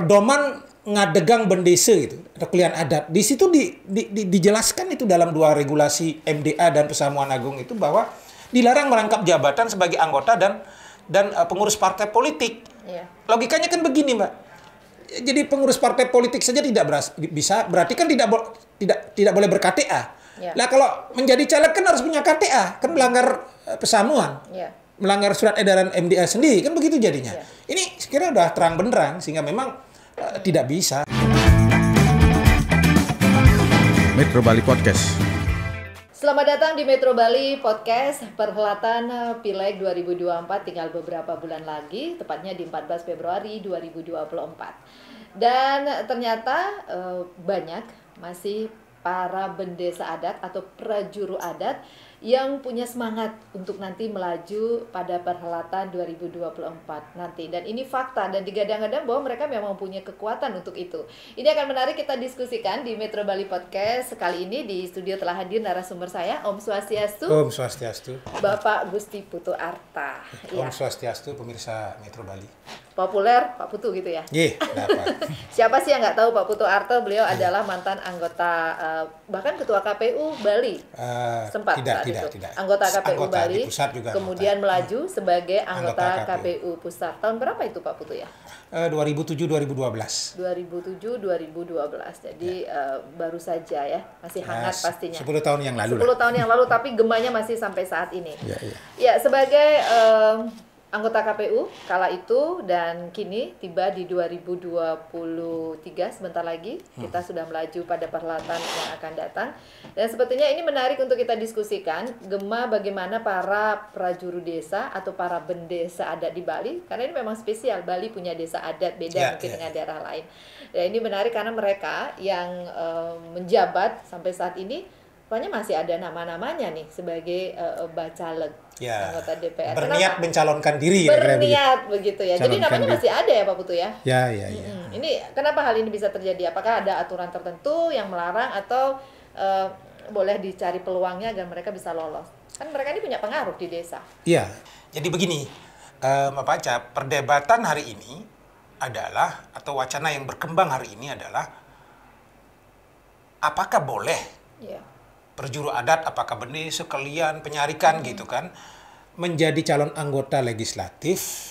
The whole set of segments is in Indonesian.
pedoman ngadegang bendese gitu, perkuliahan adat. Di situ di, di, di, dijelaskan itu dalam dua regulasi MDA dan Pesamuan Agung itu bahwa dilarang merangkap jabatan sebagai anggota dan dan uh, pengurus partai politik. Iya. Logikanya kan begini, Mbak. Jadi pengurus partai politik saja tidak beras, bisa berarti kan tidak tidak tidak boleh berKTA. Iya. Nah, kalau menjadi caleg kan harus punya KTA, kan melanggar uh, eh, pesamuan. Iya. Melanggar surat edaran MDA sendiri kan begitu jadinya. Iya. Ini sekiranya udah terang benderang sehingga memang tidak bisa. Metro Bali Podcast. Selamat datang di Metro Bali Podcast Perhelatan eh, Pileg 2024 tinggal beberapa bulan lagi, tepatnya di 14 Februari 2024. Dan ternyata eh, banyak masih para bendesa adat atau prajuru adat yang punya semangat untuk nanti melaju pada perhelatan 2024 nanti. Dan ini fakta dan digadang-gadang bahwa mereka memang punya kekuatan untuk itu. Ini akan menarik kita diskusikan di Metro Bali Podcast sekali ini di studio telah hadir narasumber saya Om Swastiastu. Om Swastiastu. Bapak Gusti Putu Arta. Iya. Om ya. Swastiastu pemirsa Metro Bali. Populer Pak Putu gitu ya. Iya, Siapa sih yang nggak tahu Pak Putu Arta? Beliau yeah. adalah mantan anggota uh, bahkan ketua KPU Bali. Uh, sempat. Tidak, tidak, itu. Tidak. Anggota KPU anggota Bali. Di pusat juga kemudian anggota. melaju sebagai anggota, anggota KPU. KPU pusat. Tahun berapa itu Pak Putu ya? Uh, 2007 2012. 2007 2012. Jadi ya. uh, baru saja ya, masih eh, hangat nah, pastinya. 10 tahun yang lalu. 10 lah. tahun yang lalu tapi gemanya masih sampai saat ini. Ya, ya. ya sebagai uh, anggota KPU kala itu dan kini tiba di 2023 sebentar lagi hmm. kita sudah melaju pada perhelatan yang akan datang dan sepertinya ini menarik untuk kita diskusikan gema bagaimana para prajuru desa atau para bendesa adat di Bali karena ini memang spesial Bali punya desa adat beda yeah, mungkin yeah. dengan ya. daerah lain dan ini menarik karena mereka yang uh, menjabat sampai saat ini Pokoknya masih ada nama-namanya nih sebagai uh, eh, eh, bacaleg ya, anggota DPR. Berniat Kenapa? mencalonkan diri ya, Berniat begitu, begitu ya. Jadi namanya diri. masih ada ya Pak Putu ya. Ya ya ya. Hmm. Ini kenapa hal ini bisa terjadi? Apakah ada aturan tertentu yang melarang atau uh, boleh dicari peluangnya agar mereka bisa lolos? Kan mereka ini punya pengaruh di desa. Iya. Jadi begini, uh, Mbak perdebatan hari ini adalah atau wacana yang berkembang hari ini adalah apakah boleh? Yeah berjuru adat, apakah benih, sekalian, penyarikan hmm. gitu kan, menjadi calon anggota legislatif,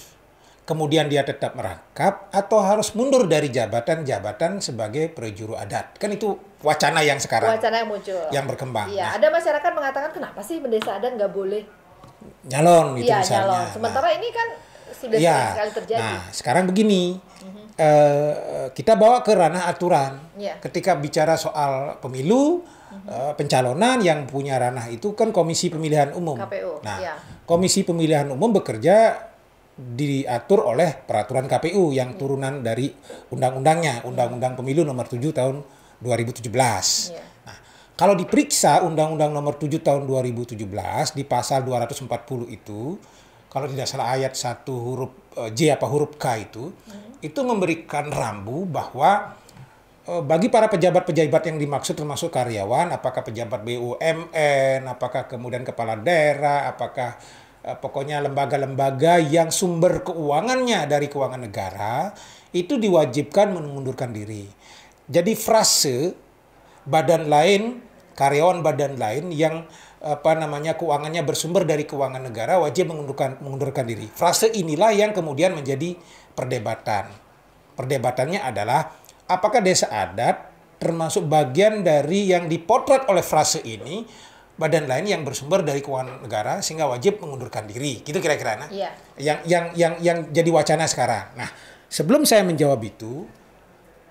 kemudian dia tetap merangkap, atau harus mundur dari jabatan-jabatan sebagai perjuru adat. Kan itu wacana yang sekarang. Wacana yang muncul. Yang berkembang. Iya, nah. ada masyarakat mengatakan kenapa sih pendesa adat nggak boleh? Nyalon gitu ya, misalnya. Nyalon. Nah. Sementara nah. ini kan sudah ya. sering sekali terjadi. Nah, sekarang begini. Mm -hmm. uh, kita bawa ke ranah aturan. Yeah. Ketika bicara soal pemilu, mm-hmm. pencalonan yang punya ranah itu kan Komisi Pemilihan Umum. KPU. Nah, yeah. Komisi Pemilihan Umum bekerja diatur oleh peraturan KPU yang iya. turunan dari undang-undangnya, Undang-Undang Pemilu Nomor 7 tahun 2017. Yeah. Iya. Nah, kalau diperiksa Undang-Undang Nomor 7 tahun 2017 di pasal 240 itu, kalau tidak salah ayat satu huruf eh, J apa huruf K itu, mm. itu memberikan rambu bahwa Eh, bagi para pejabat-pejabat yang dimaksud termasuk karyawan, apakah pejabat BUMN, apakah kemudian kepala daerah, apakah eh, pokoknya lembaga-lembaga yang sumber keuangannya dari keuangan negara itu diwajibkan mengundurkan diri. Jadi frase badan lain, karyawan badan lain yang apa namanya keuangannya bersumber dari keuangan negara wajib mengundurkan mengundurkan diri. Frase inilah yang kemudian menjadi perdebatan. Perdebatannya adalah apakah desa adat termasuk bagian dari yang dipotret oleh frase ini badan lain yang bersumber dari keuangan negara sehingga wajib mengundurkan diri gitu kira-kira nah ya. yang yang yang yang jadi wacana sekarang nah sebelum saya menjawab itu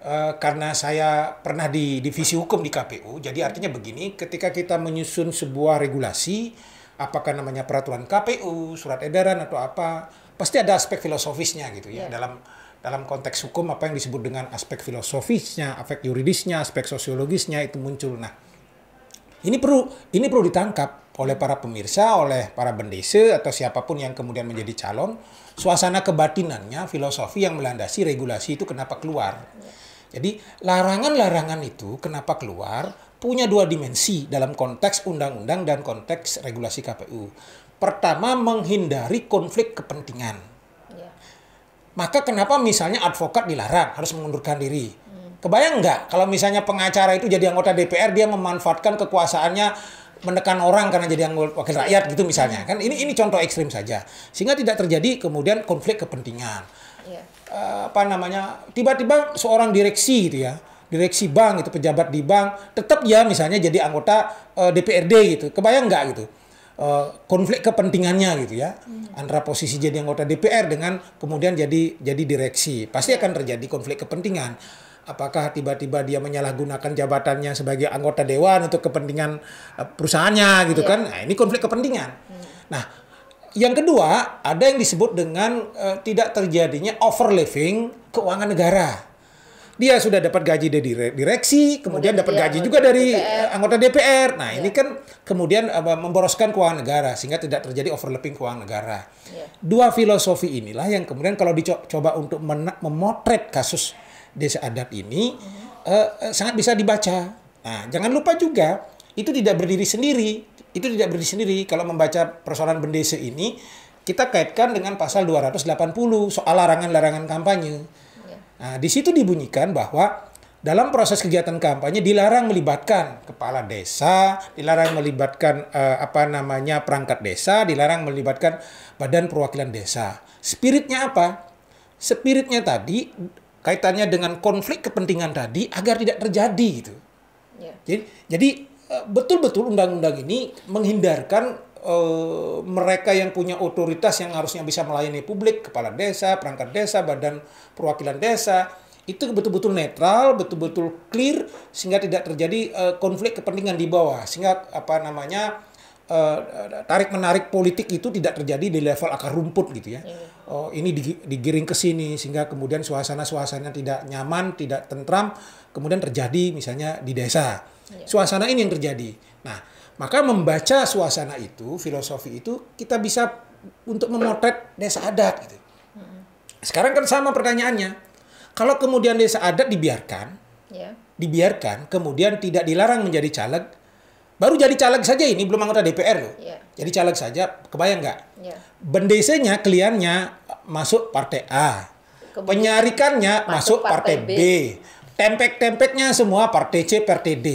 uh, karena saya pernah di divisi hukum di KPU jadi artinya begini ketika kita menyusun sebuah regulasi apakah namanya peraturan KPU surat edaran atau apa pasti ada aspek filosofisnya gitu ya ya. dalam dalam konteks hukum apa yang disebut dengan aspek filosofisnya, aspek yuridisnya, aspek sosiologisnya itu muncul. Nah, ini perlu ini perlu ditangkap oleh para pemirsa, oleh para bendese atau siapapun yang kemudian menjadi calon, suasana kebatinannya, filosofi yang melandasi regulasi itu kenapa keluar. Jadi larangan-larangan itu kenapa keluar punya dua dimensi dalam konteks undang-undang dan konteks regulasi KPU. Pertama menghindari konflik kepentingan. Maka kenapa misalnya advokat dilarang harus mengundurkan diri? Kebayang nggak kalau misalnya pengacara itu jadi anggota DPR dia memanfaatkan kekuasaannya menekan orang karena jadi anggota wakil rakyat gitu misalnya kan ini ini contoh ekstrim saja sehingga tidak terjadi kemudian konflik kepentingan iya. uh, apa namanya tiba-tiba seorang direksi gitu ya direksi bank itu pejabat di bank tetap ya misalnya jadi anggota uh, eh, DPRD gitu kebayang nggak gitu uh, konflik kepentingannya gitu ya hmm. antara posisi jadi anggota DPR dengan kemudian jadi jadi direksi pasti iya. akan terjadi konflik kepentingan apakah tiba-tiba dia menyalahgunakan jabatannya sebagai anggota dewan untuk kepentingan uh, perusahaannya gitu yeah. kan nah, ini konflik kepentingan hmm. nah yang kedua ada yang disebut dengan uh, tidak terjadinya overliving keuangan negara dia sudah dapat gaji dari direksi, kemudian, kemudian dapat gaji juga dari DPR. Eh, anggota DPR. Nah, ya. ini kan kemudian apa, eh, memboroskan keuangan negara sehingga tidak terjadi overlapping keuangan negara. Ya. Dua filosofi inilah yang kemudian kalau dicoba untuk memotret kasus desa adat ini ya. eh, sangat bisa dibaca. Nah, jangan lupa juga itu tidak berdiri sendiri. Itu tidak berdiri sendiri kalau membaca persoalan bendese ini kita kaitkan dengan pasal 280 soal larangan-larangan kampanye. Nah, di situ dibunyikan bahwa dalam proses kegiatan kampanye dilarang melibatkan kepala desa, dilarang melibatkan eh, apa namanya perangkat desa, dilarang melibatkan badan perwakilan desa. Spiritnya apa? Spiritnya tadi kaitannya dengan konflik kepentingan tadi agar tidak terjadi gitu. Yeah. Jadi jadi eh, betul-betul undang-undang ini menghindarkan Eh, mereka yang punya otoritas yang harusnya bisa melayani publik, kepala desa, perangkat desa, badan perwakilan desa, itu betul-betul netral, betul-betul clear sehingga tidak terjadi uh, konflik kepentingan di bawah, sehingga apa namanya uh, tarik menarik politik itu tidak terjadi di level akar rumput gitu ya. Iya. Oh ini digiring ke sini sehingga kemudian suasana-suasana tidak nyaman, tidak tentram, kemudian terjadi misalnya di desa. Iya. Suasana ini yang terjadi. Nah maka membaca suasana itu, filosofi itu, kita bisa untuk memotret desa adat. Gitu. Sekarang kan sama pertanyaannya. Kalau kemudian desa adat dibiarkan, yeah. dibiarkan, kemudian tidak dilarang menjadi caleg, baru jadi caleg saja ini belum anggota DPR loh. Yeah. Jadi caleg saja, kebayang nggak? Yeah. Bendesenya kliennya masuk partai A, penyarikannya masuk, masuk partai, partai B, B. tempek-tempeknya semua partai C, partai D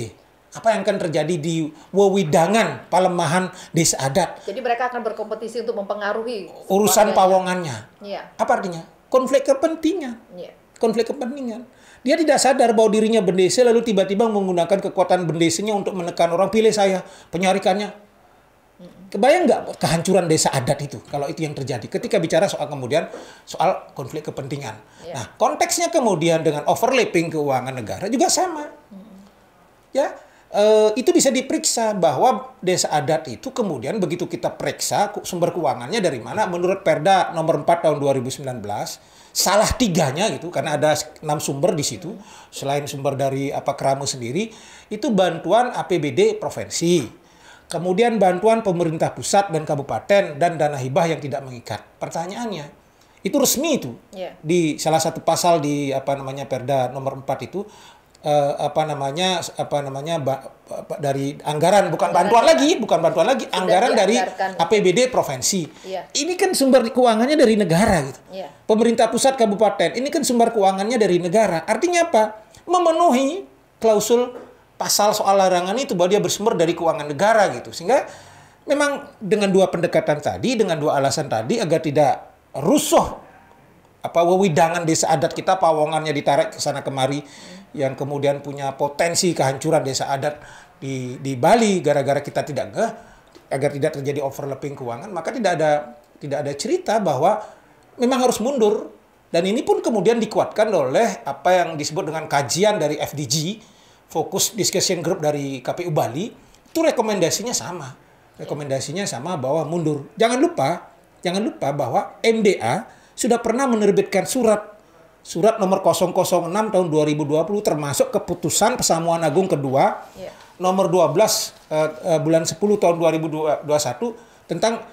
apa yang akan terjadi di wewidangan palemahan desa adat. Jadi mereka akan berkompetisi untuk mempengaruhi urusan pawongannya. Iya. Apa artinya? Konflik kepentingan. Iya. Konflik kepentingan. Dia tidak sadar bahwa dirinya bendese lalu tiba-tiba menggunakan kekuatan bendesenya untuk menekan orang pilih saya penyarikannya. Kebayang nggak kehancuran desa adat itu kalau itu yang terjadi ketika bicara soal kemudian soal konflik kepentingan. Ya. Nah konteksnya kemudian dengan overlapping keuangan negara juga sama. Ya Eh, itu bisa diperiksa bahwa desa adat itu kemudian begitu kita periksa sumber keuangannya dari mana menurut Perda nomor 4 tahun 2019 salah tiganya gitu karena ada enam sumber di situ selain sumber dari apa keramu sendiri itu bantuan APBD provinsi kemudian bantuan pemerintah pusat dan kabupaten dan dana hibah yang tidak mengikat pertanyaannya itu resmi itu yeah. di salah satu pasal di apa namanya Perda nomor 4 itu uh, apa namanya apa namanya ba, ba, dari anggaran bukan bantuan lagi bukan bantuan lagi Sudah anggaran dari APBD provinsi ya. ini kan sumber keuangannya dari negara gitu ya. pemerintah pusat kabupaten ini kan sumber keuangannya dari negara artinya apa memenuhi klausul pasal soal larangan itu bahwa dia bersumber dari keuangan negara gitu sehingga memang dengan dua pendekatan tadi dengan dua alasan tadi agar tidak rusuh apa wewidangan desa adat kita pawongannya ditarik ke sana kemari yang kemudian punya potensi kehancuran desa adat di, di Bali gara-gara kita tidak ngeh agar tidak terjadi overlapping keuangan maka tidak ada tidak ada cerita bahwa memang harus mundur dan ini pun kemudian dikuatkan oleh apa yang disebut dengan kajian dari FDG fokus discussion group dari KPU Bali itu rekomendasinya sama rekomendasinya sama bahwa mundur jangan lupa jangan lupa bahwa MDA sudah pernah menerbitkan surat Surat nomor 006 tahun 2020 termasuk keputusan Pesamuan Agung kedua yeah. nomor 12 uh, uh, bulan 10 tahun 2021 tentang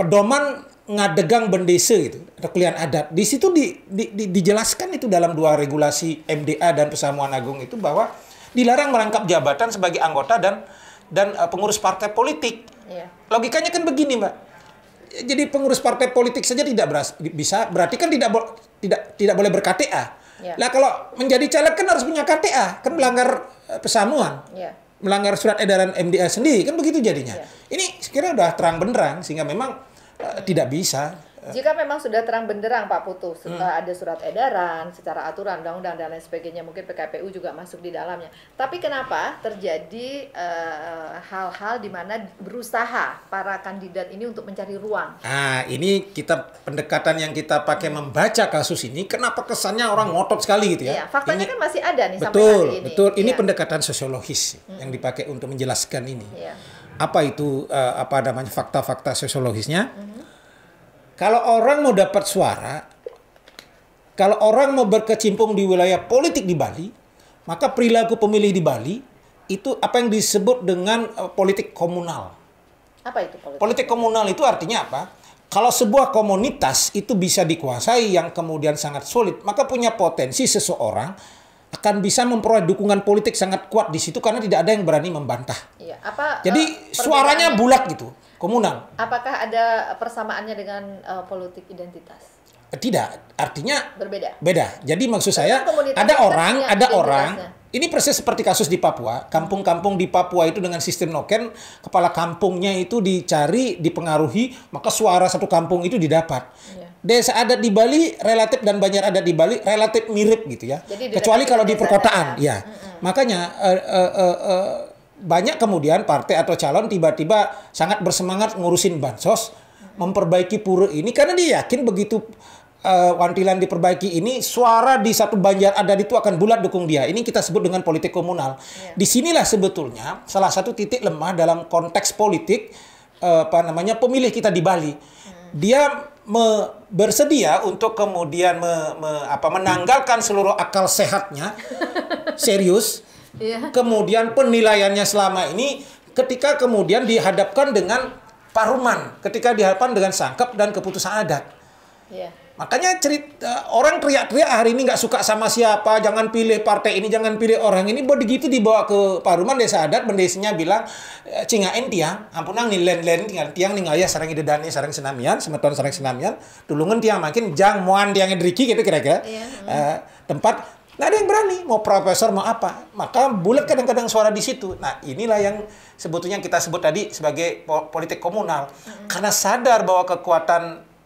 pedoman ngadegang bendese itu perkelian adat. Di situ di, di, di, dijelaskan itu dalam dua regulasi MDA dan Pesamuan Agung itu bahwa dilarang merangkap jabatan sebagai anggota dan dan eh, pengurus partai politik. Yeah. Logikanya kan begini, Mbak jadi pengurus partai politik saja tidak beras, bisa berarti kan tidak tidak tidak boleh berKTA. Yeah. Ya. Nah kalau menjadi caleg kan harus punya KTA, kan hmm. melanggar eh, pesanuan, yeah. melanggar surat edaran MDA sendiri, kan begitu jadinya. Yeah. Ini sekiranya sudah terang benderang sehingga memang uh, tidak bisa. Jika memang sudah terang benderang Pak Putu, hmm. ada surat edaran, secara aturan undang-undang dan lain sebagainya, mungkin PKPU juga masuk di dalamnya. Tapi kenapa terjadi hal eh, hal-hal di mana berusaha para kandidat ini untuk mencari ruang? Nah, ini kita pendekatan yang kita pakai membaca kasus ini, kenapa kesannya orang ngotot sekali gitu ya? Iya, faktanya ini, kan masih ada nih betul, sampai hari ini. Betul, ini iya. pendekatan sosiologis hmm. yang dipakai untuk menjelaskan ini. iya. Apa itu uh, apa namanya fakta-fakta sosiologisnya? Hmm kalau orang mau dapat suara, kalau orang mau berkecimpung di wilayah politik di Bali, maka perilaku pemilih di Bali itu apa yang disebut dengan eh, politik komunal. Apa itu politik? Politik komunal itu artinya apa? Kalau sebuah komunitas itu bisa dikuasai yang kemudian sangat sulit, maka punya potensi seseorang akan bisa memperoleh dukungan politik sangat kuat di situ karena tidak ada yang berani membantah. Iya, apa, Jadi uh, suaranya bulat gitu komunal. Apakah ada persamaannya dengan uh, politik identitas? Eh, tidak, artinya berbeda. Beda. Jadi maksud saya kan ada orang, ada orang. Ini persis seperti kasus di Papua. Kampung-kampung di Papua itu dengan sistem noken, kepala kampungnya itu dicari, dipengaruhi, maka suara satu kampung itu didapat. Ya. Desa adat di Bali relatif dan banyak adat di Bali relatif mirip gitu ya. Jadi, Kecuali kalau di perkotaan, ya. ya. Mm -hmm. Makanya uh, uh, uh, uh, banyak kemudian partai atau calon tiba-tiba sangat bersemangat ngurusin bansos, memperbaiki pura ini karena dia yakin begitu uh, wantilan diperbaiki ini suara di satu banjar ada itu akan bulat dukung dia. Ini kita sebut dengan politik komunal. Iya. di sinilah sebetulnya salah satu titik lemah dalam konteks politik uh, apa namanya pemilih kita di Bali. Ya. Dia me, bersedia untuk kemudian me, me, apa, menanggalkan seluruh akal sehatnya serius Yeah. Kemudian penilaiannya selama ini ketika kemudian dihadapkan dengan paruman, ketika dihadapkan dengan sangkep dan keputusan adat. Yeah. Makanya cerita eh, orang teriak-teriak hari ini nggak suka sama siapa, jangan pilih partai ini, jangan pilih orang ini. Bodi Begitu dibawa ke Paruman desa adat, bendesinya bilang eh, cingain tiang, ampun nang len len tiang tiang nih ngaya sarang idedani sarang senamian, semeton sarang senamian, tulungan tiang makin jang muan tiangnya edriki gitu kira-kira. Iya, uh, tempat Nggak ada yang berani, mau profesor, mau apa. Maka bulat kadang-kadang suara di situ. Nah, inilah yang sebetulnya kita sebut tadi sebagai politik komunal. hmm Karena sadar bahwa kekuatan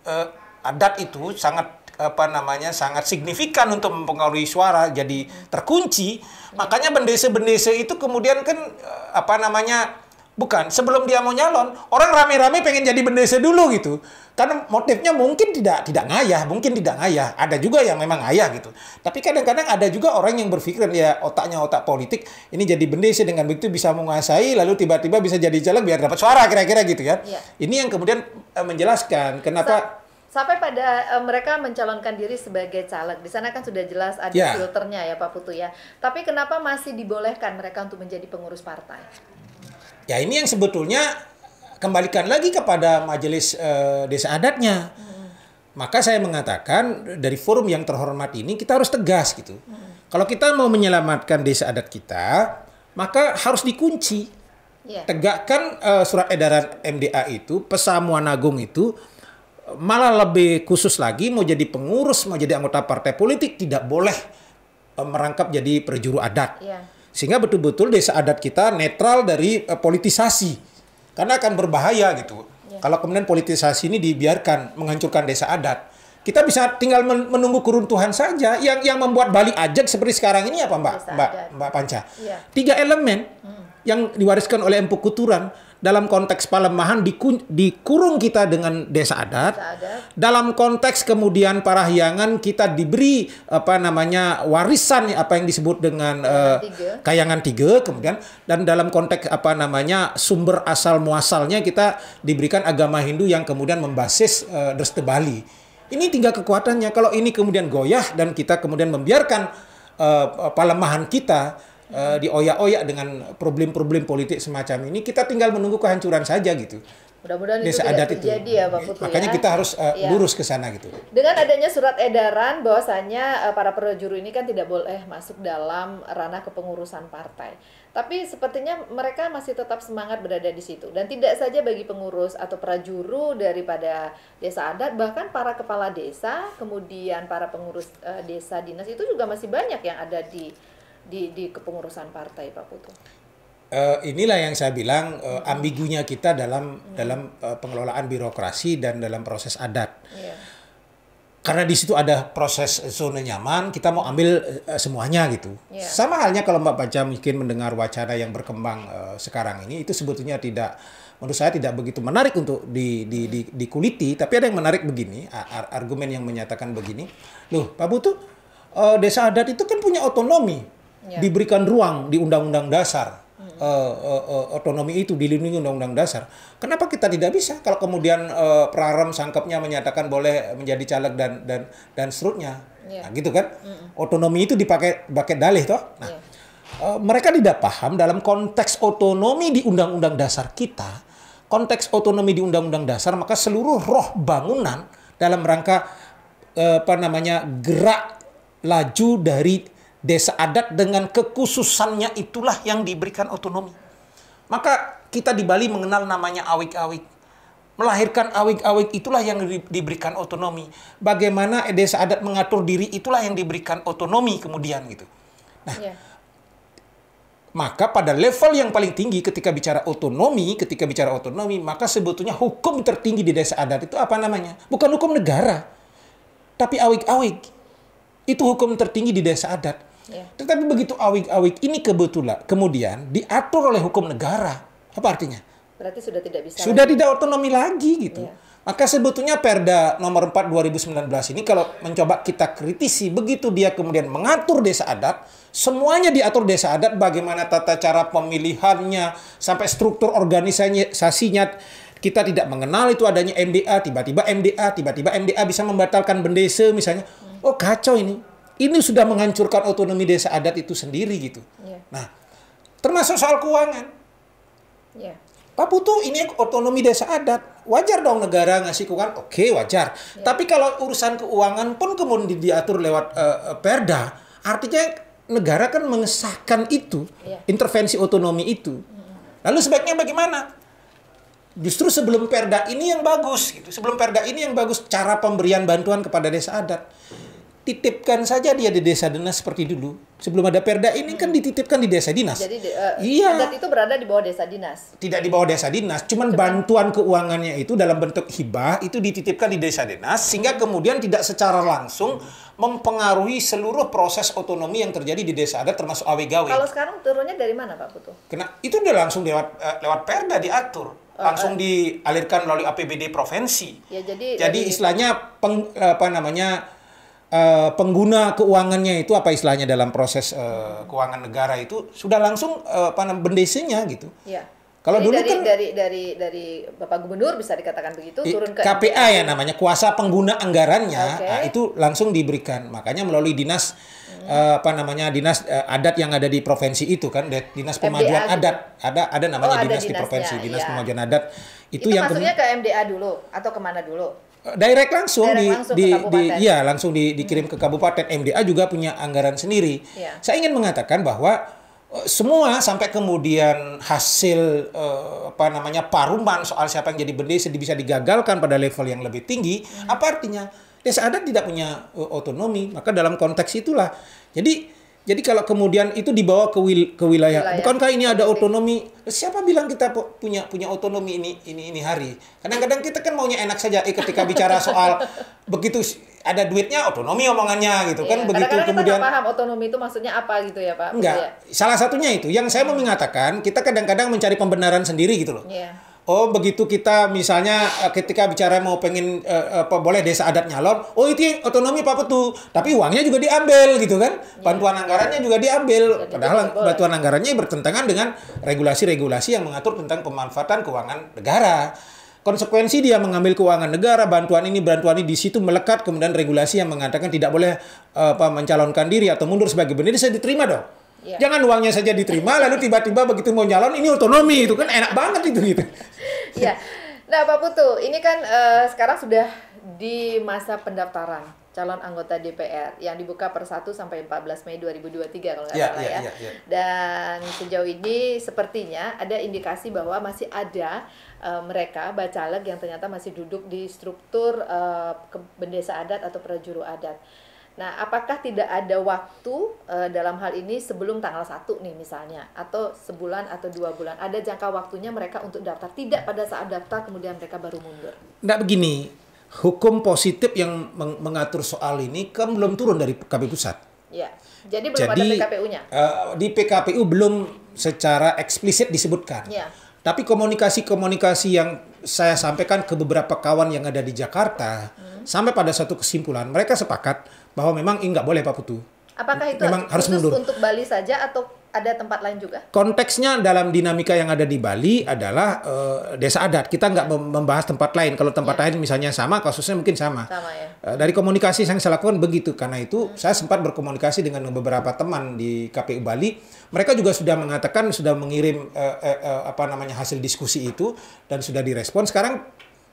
eh, adat itu sangat apa namanya sangat signifikan untuk mempengaruhi suara jadi terkunci makanya bendese-bendese itu kemudian kan eh, apa namanya Bukan, sebelum dia mau nyalon, orang rame-rame pengen jadi bendesa dulu gitu. Karena motifnya mungkin tidak tidak ngayah, mungkin tidak ngayah. Ada juga yang memang ngayah gitu. Tapi kadang-kadang ada juga orang yang berpikir ya otaknya otak politik, ini jadi bendesa dengan begitu bisa menguasai lalu tiba-tiba bisa jadi jalan biar dapat suara kira-kira gitu ya. ya. Ini yang kemudian eh, menjelaskan kenapa Sa sampai pada uh, mereka mencalonkan diri sebagai caleg. Di sana kan sudah jelas ada yeah. filternya ya Pak Putu ya. Tapi kenapa masih dibolehkan mereka untuk menjadi pengurus partai? Ya ini yang sebetulnya kembalikan lagi kepada majelis uh, desa adatnya. Maka saya mengatakan dari forum yang terhormat ini kita harus tegas gitu. Kalau kita mau menyelamatkan desa adat kita, maka harus dikunci. Yeah. Tegakkan uh, surat edaran MDA itu, pesamuan agung itu malah lebih khusus lagi mau jadi pengurus, mau jadi anggota partai politik tidak boleh uh, merangkap jadi perjuru adat. Yeah sehingga betul-betul desa adat kita netral dari uh, politisasi karena akan berbahaya gitu ya. kalau kemudian politisasi ini dibiarkan menghancurkan desa adat kita bisa tinggal menunggu keruntuhan saja yang yang membuat Bali ajak seperti sekarang ini apa mbak mbak mbak Panca ya. tiga elemen hmm yang diwariskan oleh Empu Kuturan dalam konteks Palemahan dikurung kita dengan desa adat. desa adat. Dalam konteks kemudian Parahyangan kita diberi apa namanya warisan apa yang disebut dengan kayangan, uh, tiga. kayangan tiga kemudian dan dalam konteks apa namanya sumber asal muasalnya kita diberikan agama Hindu yang kemudian membasis uh, eh, Dreste Bali. Ini tinggal kekuatannya. Kalau ini kemudian goyah dan kita kemudian membiarkan uh, eh, Palemahan kita di eh, dioyak-oyak dengan problem-problem politik semacam ini, kita tinggal menunggu kehancuran saja gitu. Mudah-mudahan desa itu tidak terjadi itu. ya Pak Putu Makanya ya. kita harus uh, ya. lurus ke sana gitu. Dengan adanya surat edaran bahwasanya uh, para perjuru ini kan tidak boleh masuk dalam ranah kepengurusan partai. Tapi sepertinya mereka masih tetap semangat berada di situ dan tidak saja bagi pengurus atau prajuru daripada desa adat bahkan para kepala desa, kemudian para pengurus uh, desa dinas itu juga masih banyak yang ada di di di kepengurusan partai Pak Putu? Uh, inilah yang saya bilang uh, ambigunya kita dalam hmm. dalam uh, pengelolaan birokrasi dan dalam proses adat. Yeah. Karena di situ ada proses zona nyaman, kita mau ambil uh, semuanya gitu. Yeah. Sama halnya kalau Mbak Baca mungkin mendengar wacana yang berkembang uh, sekarang ini, itu sebetulnya tidak menurut saya tidak begitu menarik untuk di, di, di, dikuliti. Tapi ada yang menarik begini, ar argumen yang menyatakan begini, loh Pak Butuh, uh, desa adat itu kan punya otonomi ya. diberikan ruang di Undang-Undang Dasar uh, uh, uh, otonomi itu dilindungi undang-undang dasar. Kenapa kita tidak bisa? Kalau kemudian uh, eh, Praram sangkapnya menyatakan boleh menjadi caleg dan dan dan serutnya ya. nah, gitu kan? Hmm. Otonomi itu dipakai pakai dalih toh. Nah, ya. uh, mereka tidak paham dalam konteks otonomi di undang-undang dasar kita, konteks otonomi di undang-undang dasar maka seluruh roh bangunan dalam rangka eh, apa namanya gerak laju dari Desa adat dengan kekhususannya itulah yang diberikan otonomi. Maka kita di Bali mengenal namanya awik-awik. Melahirkan awik-awik itulah yang diberikan otonomi. Bagaimana desa adat mengatur diri itulah yang diberikan otonomi kemudian gitu. Nah, yeah. Maka pada level yang paling tinggi ketika bicara otonomi, ketika bicara otonomi, maka sebetulnya hukum tertinggi di desa adat itu apa namanya? Bukan hukum negara, tapi awik-awik. Itu hukum tertinggi di desa adat. Iya. Tetapi begitu awik-awik ini kebetulan kemudian diatur oleh hukum negara. Apa artinya? Berarti sudah tidak bisa. Sudah lagi. tidak otonomi lagi gitu. Ya. Maka sebetulnya Perda nomor 4 2019 ini kalau mencoba kita kritisi begitu dia kemudian mengatur desa adat, semuanya diatur desa adat bagaimana tata cara pemilihannya sampai struktur organisasinya kita tidak mengenal itu adanya MDA, tiba-tiba MDA, tiba-tiba MDA bisa membatalkan bendese misalnya. Hmm. Oh kacau ini ini sudah menghancurkan otonomi desa adat itu sendiri gitu. Yeah. Nah, termasuk soal keuangan. Yeah. Pak Putu ini otonomi desa adat, wajar dong negara ngasih keuangan, oke wajar. Yeah. Tapi kalau urusan keuangan pun kemudian diatur lewat uh, perda, artinya negara kan mengesahkan itu, yeah. intervensi otonomi itu. Lalu sebaiknya bagaimana? Justru sebelum perda ini yang bagus, gitu. sebelum perda ini yang bagus cara pemberian bantuan kepada desa adat titipkan saja dia di desa dinas seperti dulu. Sebelum ada perda ini kan hmm. dititipkan di desa dinas. Jadi uh, iya. adat itu berada di bawah desa dinas. Tidak di bawah desa dinas, cuman, cuman bantuan keuangannya itu dalam bentuk hibah itu dititipkan di desa dinas sehingga kemudian tidak secara langsung mempengaruhi seluruh proses otonomi yang terjadi di desa adat termasuk AWGW. Kalau sekarang turunnya dari mana Pak Putu? Kena itu udah langsung lewat eh, lewat perda diatur oh, langsung eh. dialirkan melalui APBD provinsi. Ya, jadi, jadi jadi istilahnya peng, apa namanya Eh, pengguna keuangannya itu apa istilahnya dalam proses uh, keuangan negara itu sudah langsung uh, bendesinya gitu. Iya. Kalau dulu dari, kan dari dari dari Bapak Gubernur bisa dikatakan begitu i, turun ke KPA ya namanya kuasa pengguna anggarannya okay. nah, itu langsung diberikan makanya melalui dinas hmm. uh, apa namanya dinas uh, adat yang ada di provinsi itu kan dinas pemajuan MDA gitu. adat ada ada namanya oh, ada dinas dinasnya, di provinsi dinas ya. pemajuan adat itu, itu yang maksudnya ke MDA dulu atau kemana dulu? Eh, direct langsung direct di langsung di, di iya langsung di, dikirim hmm. ke kabupaten MDA juga punya anggaran sendiri. Ya. Saya ingin mengatakan bahwa eh, semua sampai kemudian hasil uh, apa namanya paruman soal siapa yang jadi bendesa bisa digagalkan pada level yang lebih tinggi. Hmm. Apa artinya desa adat tidak punya otonomi? Maka dalam konteks itulah jadi jadi kalau kemudian itu dibawa ke wil, ke wilayah, wilayah, bukankah ini ada otonomi? Siapa bilang kita punya punya otonomi ini ini ini hari? Kadang-kadang kita kan maunya enak saja. Eh ketika bicara soal begitu ada duitnya otonomi omongannya gitu kan. iya. kan begitu -kadang begitu Kadang kemudian kita paham otonomi itu maksudnya apa gitu ya Pak? Enggak. Ya? Salah satunya itu yang saya mau mengatakan kita kadang-kadang mencari pembenaran sendiri gitu loh. Iya Oh begitu kita misalnya eh, ketika bicara mau pengen eh, apa boleh desa adat nyalon, oh itu otonomi Pak Petu, tapi uangnya juga diambil gitu kan, iya. bantuan anggarannya juga diambil, iya, padahal bantuan anggarannya bertentangan dengan regulasi-regulasi yang mengatur tentang pemanfaatan keuangan negara. Konsekuensi dia mengambil keuangan negara, bantuan ini bantuan ini di situ melekat, kemudian regulasi yang mengatakan tidak boleh eh, apa mencalonkan diri atau mundur sebagai benar saya diterima dong. Yeah. Jangan uangnya saja diterima, lalu tiba-tiba begitu mau nyalon ini otonomi itu kan enak banget itu gitu. Iya. Nah Pak Putu, ini kan uh, sekarang sudah di masa pendaftaran calon anggota DPR yang dibuka per 1 sampai 14 Mei 2023 kalau nggak yeah, salah yeah, ya. Yeah, yeah. Dan sejauh ini sepertinya ada indikasi bahwa masih ada uh, mereka bacaleg yang ternyata masih duduk di struktur uh, bendesa adat atau prajuru adat. Nah, apakah tidak ada waktu e, dalam hal ini sebelum tanggal 1 nih misalnya atau sebulan atau dua bulan ada jangka waktunya mereka untuk daftar? Tidak pada saat daftar kemudian mereka baru mundur. Nggak begini, hukum positif yang meng mengatur soal ini kan belum turun dari KPU pusat. Ya. Jadi belum Jadi, ada PKPU-nya. Uh, eh, di PKPU belum secara eksplisit disebutkan. Ya. Tapi komunikasi-komunikasi yang saya sampaikan ke beberapa kawan yang ada di Jakarta hmm. sampai pada satu kesimpulan, mereka sepakat bahwa memang nggak boleh Pak Putu. Apakah itu memang harus mundur untuk Bali saja atau ada tempat lain juga? Konteksnya dalam dinamika yang ada di Bali adalah uh, desa adat. Kita nggak membahas tempat lain. Kalau tempat ya. lain misalnya sama, kasusnya mungkin sama. sama ya. uh, dari komunikasi yang saya lakukan begitu. Karena itu hmm. saya sempat berkomunikasi dengan beberapa teman di KPU Bali. Mereka juga sudah mengatakan sudah mengirim uh, uh, uh, apa namanya hasil diskusi itu dan sudah direspon. Sekarang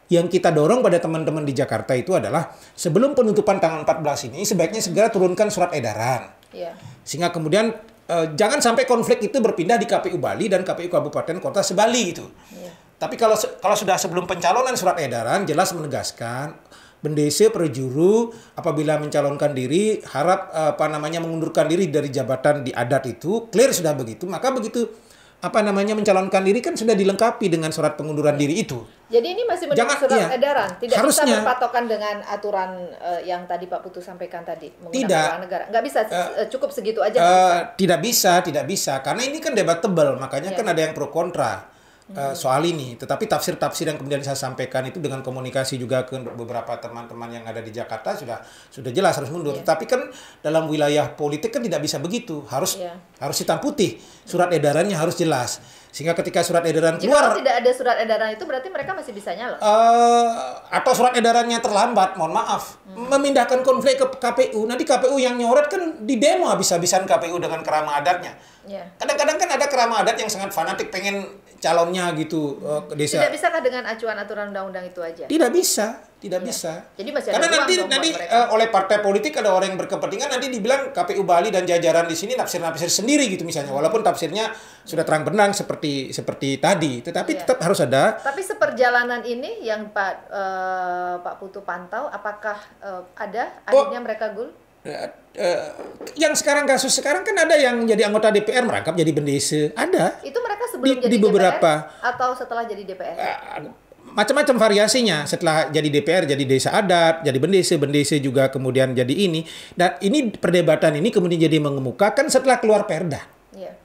yang kita dorong pada teman-teman di Jakarta itu adalah sebelum penutupan tanggal 14 ini sebaiknya segera turunkan surat edaran. Yeah. Sehingga kemudian eh, jangan sampai konflik itu berpindah di KPU Bali dan KPU Kabupaten Kota sebali itu. Yeah. Tapi kalau kalau sudah sebelum pencalonan surat edaran jelas menegaskan Bendese perjuru apabila mencalonkan diri harap apa namanya mengundurkan diri dari jabatan di adat itu clear sudah begitu maka begitu apa namanya mencalonkan diri kan sudah dilengkapi dengan surat pengunduran diri itu. Jadi ini masih menjadi surat iya, edaran, tidak harusnya, bisa berpatokan dengan aturan uh, yang tadi Pak Putu sampaikan tadi tidak, negara. Nggak bisa uh, cukup segitu aja. Uh, Tidak bisa, tidak bisa karena ini kan debat tebal, makanya iya. kan ada yang pro kontra Eh, soal ini. Tetapi tafsir-tafsir yang kemudian saya sampaikan itu dengan komunikasi juga ke beberapa teman-teman yang ada di Jakarta sudah sudah jelas harus mundur. Yeah. Tetapi kan dalam wilayah politik kan tidak bisa begitu. Harus yeah. harus hitam putih. Surat edarannya harus jelas. Sehingga ketika surat edaran Jika keluar tidak ada surat edaran itu berarti mereka masih bisa nyalon. Uh, eh, atau surat edarannya terlambat, mohon maaf. Hmm. Memindahkan konflik ke KPU. Nanti KPU yang nyoret kan di demo habis-habisan KPU dengan kerama adatnya. Iya. Kadang-kadang yeah. kan ada kerama adat yang sangat fanatik pengen calonnya gitu eh, ke desa. Tidak bisakah dengan acuan aturan undang-undang itu aja? Tidak bisa, tidak ya. bisa. Jadi masih Karena ada nanti nanti uh, oleh partai politik ada orang yang berkepentingan nanti dibilang KPU Bali dan jajaran di sini tafsir-tafsir sendiri gitu misalnya. Walaupun tafsirnya sudah terang benang seperti seperti tadi, tetapi ya. tetap harus ada. Tapi seperjalanan ini yang Pak uh, Pak Putu pantau apakah uh, ada oh, akhirnya oh, mereka gul? Eh, eh, yang sekarang kasus sekarang kan ada yang jadi anggota DPR merangkap jadi bendese ada itu mereka sebelum di, jadi di beberapa DPR atau setelah jadi DPR ah, ah, macam-macam variasinya setelah jadi DPR jadi desa adat jadi bendese bendese juga kemudian jadi ini dan ini perdebatan ini kemudian jadi mengemukakan setelah keluar Perda yeah.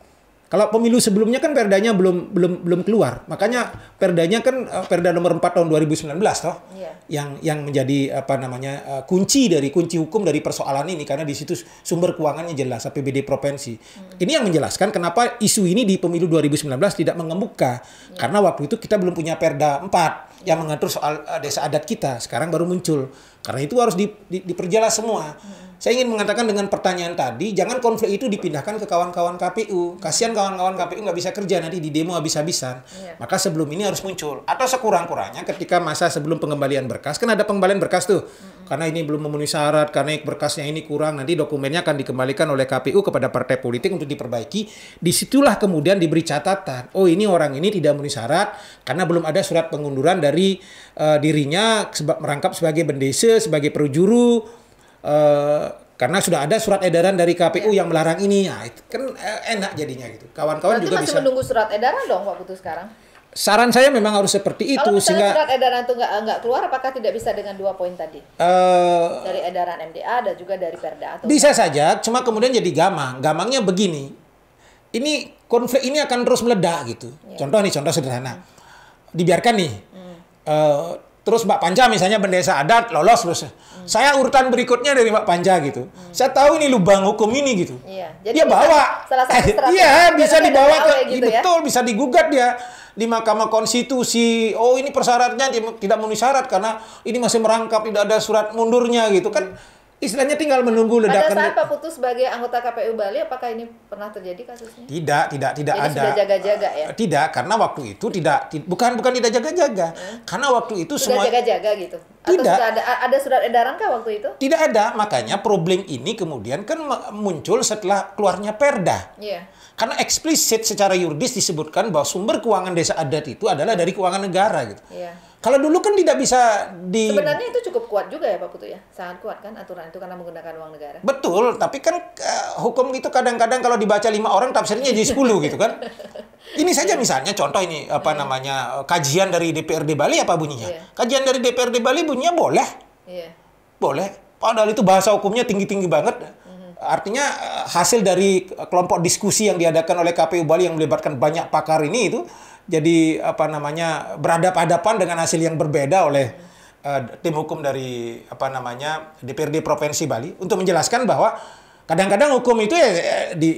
Kalau pemilu sebelumnya kan perdanya belum belum belum keluar. Makanya perdanya kan eh, perda nomor 4 tahun 2019 toh. Yeah. Yang yang menjadi apa namanya eh, kunci dari kunci hukum dari persoalan ini karena di situ sumber keuangannya jelas APBD provinsi. Hmm. Ini yang menjelaskan kenapa isu ini di pemilu 2019 tidak mengemuka yeah. karena waktu itu kita belum punya perda 4 yang mengatur soal eh, desa adat kita sekarang baru muncul. Karena itu harus di, di, diperjelas semua. Hmm. Saya ingin mengatakan dengan pertanyaan tadi, jangan konflik itu dipindahkan ke kawan-kawan KPU. Kasihan kawan-kawan KPU nggak bisa kerja nanti di demo habis-habisan. Yeah. Maka sebelum ini harus muncul. Atau sekurang-kurangnya ketika masa sebelum pengembalian berkas, kan ada pengembalian berkas tuh. Hmm karena ini belum memenuhi syarat, karena berkasnya ini kurang, nanti dokumennya akan dikembalikan oleh KPU kepada partai politik untuk diperbaiki. Disitulah kemudian diberi catatan, oh ini orang ini tidak memenuhi syarat karena belum ada surat pengunduran dari uh, dirinya sebab merangkap sebagai bendese, sebagai perujuru. uh, eh, karena sudah ada surat edaran dari KPU ya. yang melarang ini, nah, itu kan eh, enak jadinya gitu. Kawan-kawan juga masih bisa. masih menunggu surat edaran dong Pak itu sekarang? saran saya memang harus seperti itu Kalau sehingga surat edaran itu eh, nggak keluar apakah tidak bisa dengan dua poin tadi uh, dari edaran MDA dan juga dari Perda atau bisa apa? saja cuma kemudian jadi gamang gamangnya begini ini konflik ini akan terus meledak gitu yeah. contoh nih contoh sederhana hmm. dibiarkan nih hmm. uh, terus Mbak Panca misalnya bendesa adat lolos terus hmm. saya urutan berikutnya dari Mbak Panca gitu hmm. saya tahu ini lubang hukum ini gitu iya. jadi dia bawa salah satu iya bisa dibawa ke gitu, iya, ya? betul bisa digugat dia di Mahkamah Konstitusi. Oh, ini persyaratnya tidak memenuhi syarat karena ini masih merangkap, tidak ada surat mundurnya gitu kan. Istilahnya tinggal menunggu ledakan. Pada saat Pak Putu sebagai anggota KPU Bali, apakah ini pernah terjadi kasusnya? Tidak, tidak, tidak Jadi ada. sudah jaga-jaga ya? Eh, tidak, karena waktu itu tidak, bukan bukan tidak jaga-jaga. Hmm? Karena waktu itu sudah semua... jaga-jaga gitu? tidak. ada, ada surat edaran kah waktu itu? Tidak ada, makanya problem ini kemudian kan muncul setelah keluarnya perda. Iya. Yeah karena eksplisit secara yuridis disebutkan bahwa sumber keuangan desa adat itu adalah dari keuangan negara gitu. Iya. Kalau dulu kan tidak bisa di Sebenarnya itu cukup kuat juga ya Pak Putu ya. Sangat kuat kan aturan itu karena menggunakan uang negara. Betul, tapi kan uh, hukum itu kadang-kadang kalau dibaca lima orang tafsirnya jadi 10 gitu kan. Ini saja misalnya contoh ini apa hmm. namanya eh, kajian dari DPRD Bali apa bunyinya? Iya. Kajian dari DPRD Bali bunyinya boleh. Iya. Boleh. Padahal itu bahasa hukumnya tinggi-tinggi banget. Artinya eh, hasil dari eh, kelompok diskusi yang diadakan oleh KPU Bali yang melibatkan banyak pakar ini itu jadi apa namanya berhadap-hadapan dengan hasil yang berbeda oleh uh, tim hukum dari apa namanya DPRD Provinsi Bali untuk menjelaskan bahwa kadang-kadang hukum itu ya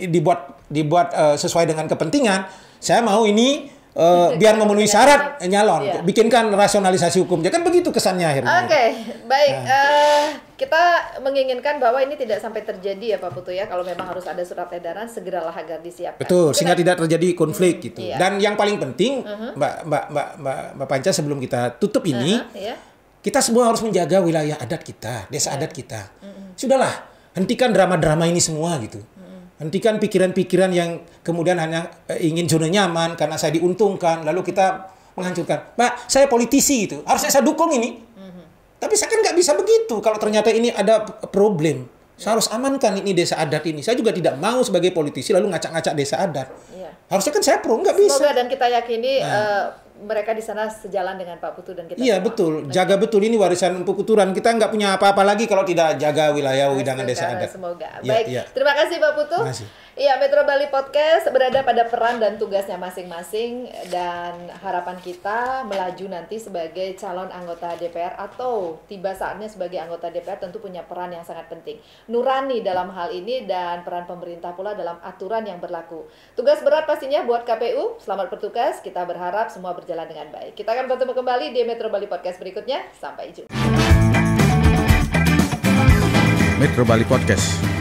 dibuat dibuat uh, sesuai dengan kepentingan. Saya mau ini Uh, biar memenuhi syarat ya. nyalon, ya. bikinkan rasionalisasi hukumnya kan begitu kesannya akhirnya. Oke, okay. baik. Nah. Uh, kita menginginkan bahwa ini tidak sampai terjadi ya Pak Putu ya. Kalau memang harus ada surat edaran, segeralah agar disiapkan. Betul, Mungkin sehingga kan- tidak terjadi konflik hmm, gitu. ya. Dan yang paling penting, uh -huh. Mbak Mbak Mbak Mbak, Mbak Panca sebelum kita tutup ini, uh -huh, yeah. kita semua harus menjaga wilayah adat kita, desa yeah. adat kita. Uh -huh. Sudahlah, hentikan drama-drama ini semua gitu Hentikan pikiran-pikiran yang kemudian hanya eh, ingin zona nyaman karena saya diuntungkan, lalu kita menghancurkan. Pak, saya politisi itu, harusnya saya dukung ini. mm Tapi saya kan nggak bisa begitu kalau ternyata ini ada problem. Ya. Saya harus amankan ini desa adat ini. Saya juga tidak mau sebagai politisi lalu ngacak-ngacak desa adat. Iya. Harusnya kan saya pro, nggak bisa. dan kita yakini nah. uh, mereka di sana sejalan dengan Pak Putu dan kita. Iya sama. betul, jaga betul ini warisan pekuturan Kita nggak punya apa-apa lagi kalau tidak jaga wilayah widangan desa adat. Semoga. Ya, Baik, ya. terima kasih Pak Putu. Terima kasih. Iya, Metro Bali Podcast berada pada peran dan tugasnya masing-masing dan harapan kita melaju nanti sebagai calon anggota DPR atau tiba saatnya sebagai anggota DPR tentu punya peran yang sangat penting. Nurani dalam hal ini dan peran pemerintah pula dalam aturan yang berlaku. Tugas berat pastinya buat KPU. Selamat bertugas. Kita berharap semua berjalan dengan baik. Kita akan bertemu kembali di Metro Bali Podcast berikutnya. Sampai jumpa. Metro Bali Podcast